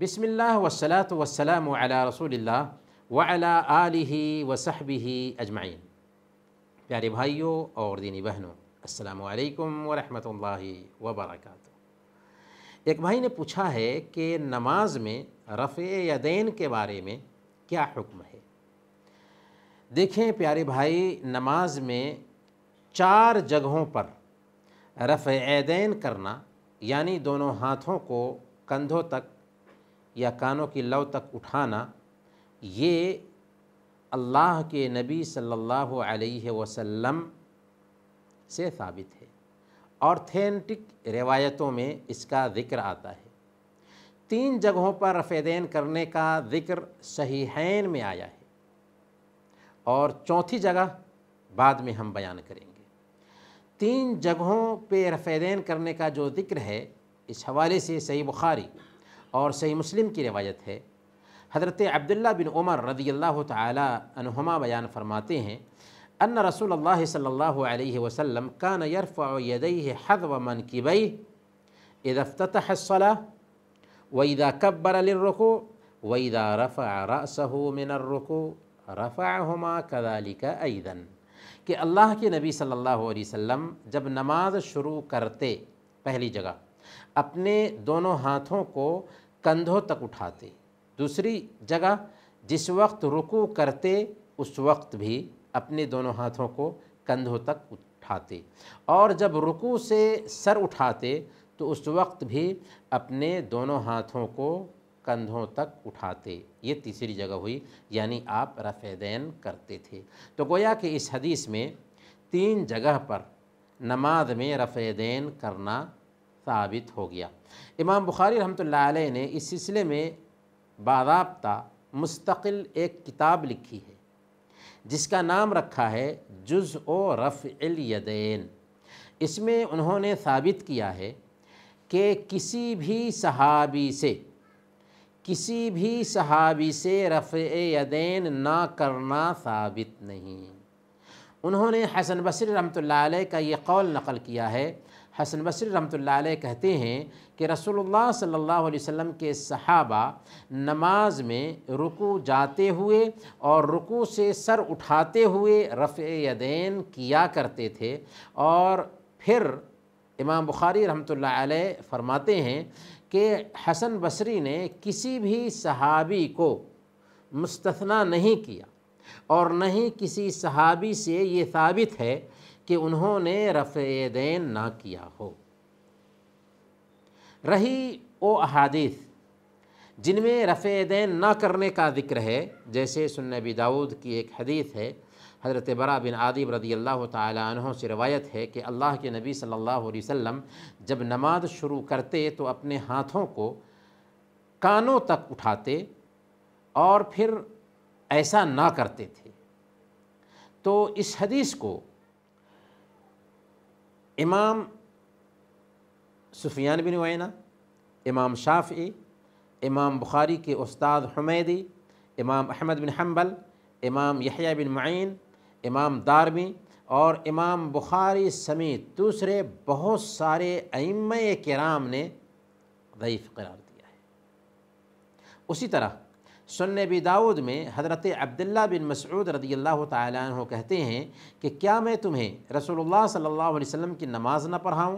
بسم اللہ والصلاة والسلام علی رسول اللہ و آلہ وصحبہ اجمعین پیارے بھائیوں اور دینی بہنوں السلام علیکم ورحمۃ اللہ وبرکاتہ ایک بھائی نے پوچھا ہے کہ نماز میں رفع یدین کے بارے میں کیا حکم ہے دیکھیں پیارے بھائی نماز میں چار جگہوں پر رفع عیدین کرنا یعنی دونوں ہاتھوں کو کندھوں تک یا کانوں کی لو تک اٹھانا یہ اللہ کے نبی صلی اللہ علیہ وسلم سے ثابت ہے اورتھینٹک روایتوں میں اس کا ذکر آتا ہے تین جگہوں پر رفیدین دین کرنے کا ذکر صحیحین میں آیا ہے اور چوتھی جگہ بعد میں ہم بیان کریں گے تین جگہوں پہ رفیدین دین کرنے کا جو ذکر ہے اس حوالے سے صحیح بخاری اور صحیح مسلم کی روایت ہے حضرت عبداللہ بن عمر رضی اللہ تعالی عنہما بیان فرماتے ہیں ان رسول اللہ صلی اللہ علیہ وسلم کان یرفع حد وََََََََََ من كى بى ادفتح صلاح ويدا كبر واذا رفع رأسه من الركوع رفعهما كذلك ايضا کہ اللہ کے نبی صلی اللہ علیہ وسلم جب نماز شروع کرتے پہلی جگہ اپنے دونوں ہاتھوں کو کندھوں تک اٹھاتے دوسری جگہ جس وقت رکو کرتے اس وقت بھی اپنے دونوں ہاتھوں کو کندھوں تک اٹھاتے اور جب رکو سے سر اٹھاتے تو اس وقت بھی اپنے دونوں ہاتھوں کو کندھوں تک اٹھاتے یہ تیسری جگہ ہوئی یعنی آپ رفع دین کرتے تھے تو گویا کہ اس حدیث میں تین جگہ پر نماز میں رفیدین دین کرنا ثابت ہو گیا امام بخاری رحمۃ اللہ علیہ نے اس سلسلے میں باضابطہ مستقل ایک کتاب لکھی ہے جس کا نام رکھا ہے جز و رف الیدین اس میں انہوں نے ثابت کیا ہے کہ کسی بھی صحابی سے کسی بھی صحابی سے رفع یدین نہ کرنا ثابت نہیں انہوں نے حسن بصری رحمۃ اللہ علیہ کا یہ قول نقل کیا ہے حسن بصری رحمۃ اللہ علیہ کہتے ہیں کہ رسول اللہ صلی اللہ علیہ وسلم کے صحابہ نماز میں رکو جاتے ہوئے اور رکو سے سر اٹھاتے ہوئے رفع یدین کیا کرتے تھے اور پھر امام بخاری رحمۃ اللہ علیہ فرماتے ہیں کہ حسن بصری نے کسی بھی صحابی کو مستثنا نہیں کیا اور نہ ہی کسی صحابی سے یہ ثابت ہے کہ انہوں نے رفع دین نہ کیا ہو رہی وہ احادیث جن میں رفع دین نہ کرنے کا ذکر ہے جیسے نبی داود کی ایک حدیث ہے حضرت برا بن عادب رضی اللہ تعالیٰ عنہ سے روایت ہے کہ اللہ کے نبی صلی اللہ علیہ وسلم جب نماز شروع کرتے تو اپنے ہاتھوں کو کانوں تک اٹھاتے اور پھر ایسا نہ کرتے تھے تو اس حدیث کو امام سفیان بن وینہ امام شافعی امام بخاری کے استاد حمیدی امام احمد بن حنبل امام یحییٰ بن معین امام دارمی اور امام بخاری سمیت دوسرے بہت سارے ائمہ کرام نے ضعیف قرار دیا ہے اسی طرح بی داود میں حضرت عبداللہ بن مسعود رضی اللہ تعالیٰ عنہ کہتے ہیں کہ کیا میں تمہیں رسول اللہ صلی اللہ علیہ وسلم کی نماز نہ پڑھاؤں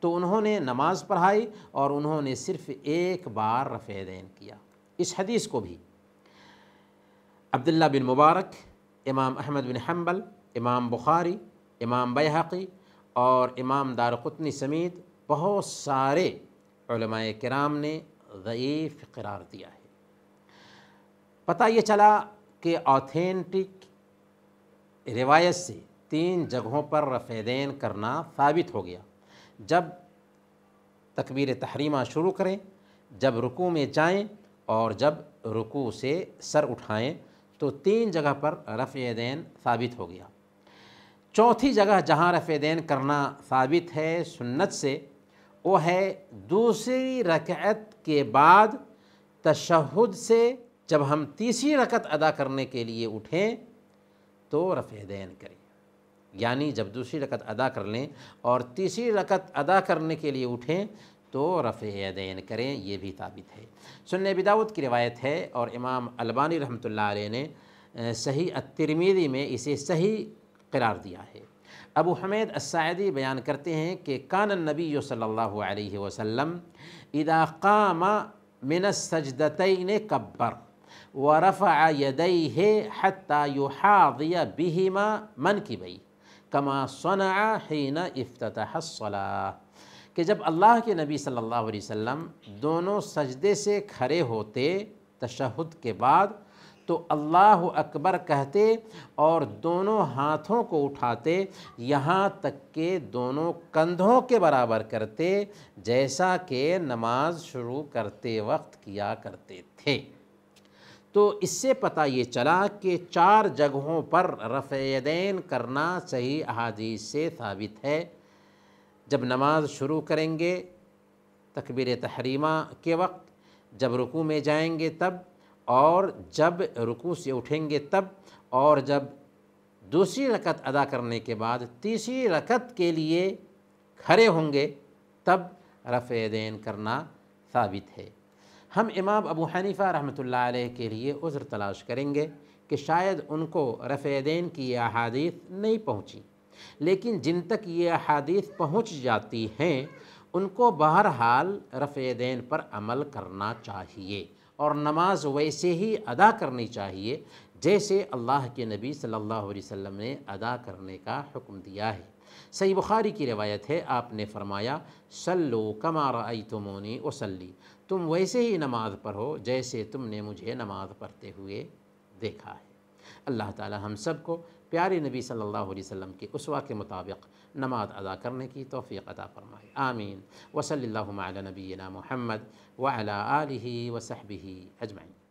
تو انہوں نے نماز پڑھائی اور انہوں نے صرف ایک بار رفع دین کیا اس حدیث کو بھی عبداللہ بن مبارک امام احمد بن حنبل امام بخاری امام بیحقی اور امام دار قطنی سمیت بہت سارے علماء کرام نے غیف قرار دیا ہے پتا یہ چلا کہ آتھینٹک روایت سے تین جگہوں پر رفع دین کرنا ثابت ہو گیا جب تکبیر تحریمہ شروع کریں جب رکو میں جائیں اور جب رکو سے سر اٹھائیں تو تین جگہ پر رفع دین ثابت ہو گیا چوتھی جگہ جہاں رفع دین کرنا ثابت ہے سنت سے وہ ہے دوسری رکعت کے بعد تشہد سے جب ہم تیسری رکت ادا کرنے کے لیے اٹھیں تو رفع دین کریں یعنی جب دوسری رکت ادا کر لیں اور تیسری رکت ادا کرنے کے لیے اٹھیں تو رفع دین کریں یہ بھی ثابت ہے داود کی روایت ہے اور امام البانی رحمۃ اللہ علیہ نے صحیح الترمیدی میں اسے صحیح قرار دیا ہے ابو حمید السعیدی بیان کرتے ہیں کہ کان النبی صلی اللہ علیہ وسلم اذا قام من السجدتین کبر ورفع يديه حتى يحاضي بهما من كما صنع حين افتتح الصلاة کہ جب اللہ کے نبی صلی اللہ علیہ وسلم دونوں سجدے سے کھڑے ہوتے تشہد کے بعد تو اللہ اکبر کہتے اور دونوں ہاتھوں کو اٹھاتے یہاں تک کہ دونوں کندھوں کے برابر کرتے جیسا کہ نماز شروع کرتے وقت کیا کرتے تھے تو اس سے پتا یہ چلا کہ چار جگہوں پر رفع دین کرنا صحیح احادیث سے ثابت ہے جب نماز شروع کریں گے تکبیر تحریمہ کے وقت جب رکو میں جائیں گے تب اور جب رکو سے اٹھیں گے تب اور جب دوسری رکعت ادا کرنے کے بعد تیسری رکعت کے لیے کھڑے ہوں گے تب رفع دین کرنا ثابت ہے ہم امام ابو حنیفہ رحمۃ اللہ علیہ کے لیے عذر تلاش کریں گے کہ شاید ان کو رفع دین کی یہ احادیث نہیں پہنچی لیکن جن تک یہ احادیث پہنچ جاتی ہیں ان کو بہرحال رفع دین پر عمل کرنا چاہیے اور نماز ویسے ہی ادا کرنی چاہیے جیسے اللہ کے نبی صلی اللہ علیہ وسلم نے ادا کرنے کا حکم دیا ہے سی بخاری کی روایت ہے آپ نے فرمایا سلو کما رأیتمونی مونی وسلی تم ویسے ہی نماز پڑھو جیسے تم نے مجھے نماز پڑھتے ہوئے دیکھا ہے اللہ تعالی ہم سب کو پیارے نبی صلی اللہ علیہ وسلم کے اسوا کے مطابق نماز ادا کرنے کی توفیق عطا فرمائے آمین وصلی اللہ علی نبینا محمد وعلی آلہ وصحبہ اجمعین